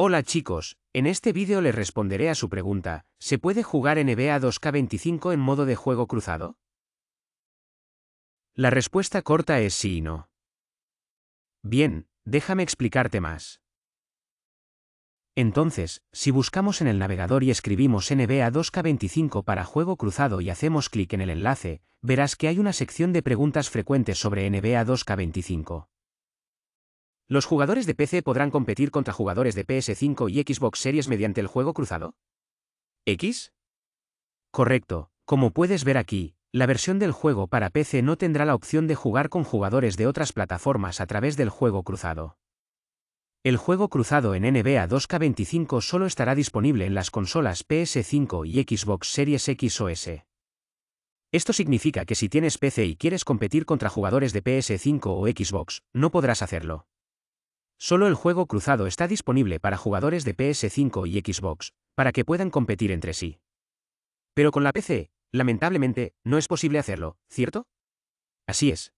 Hola chicos, en este vídeo les responderé a su pregunta, ¿se puede jugar NBA 2K25 en modo de juego cruzado? La respuesta corta es sí y no. Bien, déjame explicarte más. Entonces, si buscamos en el navegador y escribimos NBA 2K25 para juego cruzado y hacemos clic en el enlace, verás que hay una sección de preguntas frecuentes sobre NBA 2K25. ¿Los jugadores de PC podrán competir contra jugadores de PS5 y Xbox Series mediante el juego cruzado? ¿X? Correcto, como puedes ver aquí, la versión del juego para PC no tendrá la opción de jugar con jugadores de otras plataformas a través del juego cruzado. El juego cruzado en NBA 2K25 solo estará disponible en las consolas PS5 y Xbox Series X o S. Esto significa que si tienes PC y quieres competir contra jugadores de PS5 o Xbox, no podrás hacerlo. Solo el juego cruzado está disponible para jugadores de PS5 y Xbox, para que puedan competir entre sí. Pero con la PC, lamentablemente, no es posible hacerlo, ¿cierto? Así es.